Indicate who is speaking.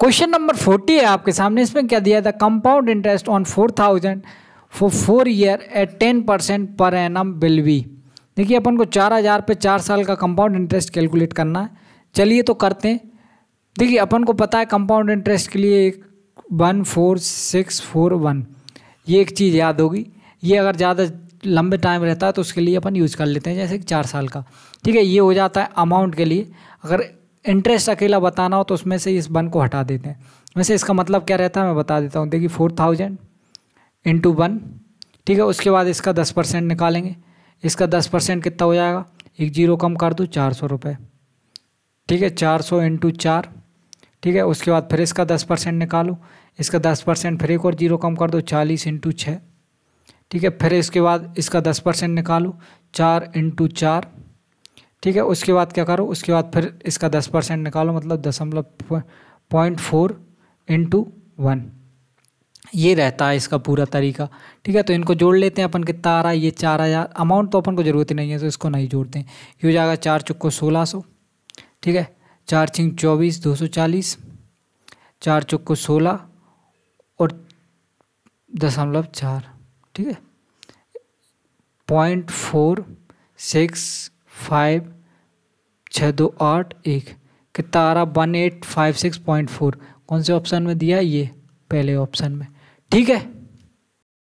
Speaker 1: question number forty है आपके सामने इसमें क्या दिया था compound interest on four thousand for four year at ten percent पर एन एम बिल वी देखिए अपन को चार हज़ार पे चार साल का कंपाउंड इंटरेस्ट कैलकुलेट करना है चलिए तो करते हैं देखिए अपन को पता है कंपाउंड इंटरेस्ट के लिए एक one four six four one ये एक चीज़ याद होगी ये अगर ज़्यादा लंबे टाइम रहता है तो उसके लिए अपन यूज़ कर लेते हैं जैसे कि चार साल का ठीक है ये हो जाता है अमाउंट के लिए अगर इंटरेस्ट अकेला बताना हो तो उसमें से इस वन को हटा देते हैं वैसे इसका मतलब क्या रहता है मैं बता देता हूँ देखिए फोर थाउजेंड इंटू वन ठीक है उसके बाद इसका दस परसेंट निकालेंगे इसका दस परसेंट कितना हो जाएगा एक जीरो कम कर दो चार सौ रुपये ठीक है चार सौ इंटू चार ठीक है उसके बाद फिर इसका दस परसेंट निकालो इसका दस परसेंट फिर एक और जीरो कम कर दो चालीस इंटू छः ठीक है फिर इसके बाद इसका दस परसेंट निकालो चार इंटू चार ठीक है उसके बाद क्या करो उसके बाद फिर इसका दस परसेंट निकालो मतलब दशमलव पॉइंट फोर इंटू वन ये रहता है इसका पूरा तरीका ठीक है तो इनको जोड़ लेते हैं अपन कितना आ रहा है ये चार हज़ार अमाउंट तो अपन को ज़रूरत ही नहीं है तो इसको नहीं जोड़ते हैं ये हो जाएगा चार चुक्को सोलह सौ ठीक है चार छिंग चौबीस दो सौ चालीस चार चुक्को सोलह और दशमलव चार ठीक है पॉइंट फोर सिक्स फाइव छः दो आठ एक कि तारा one eight five six point four कौन से ऑप्शन में दिया ये पहले ऑप्शन में ठीक है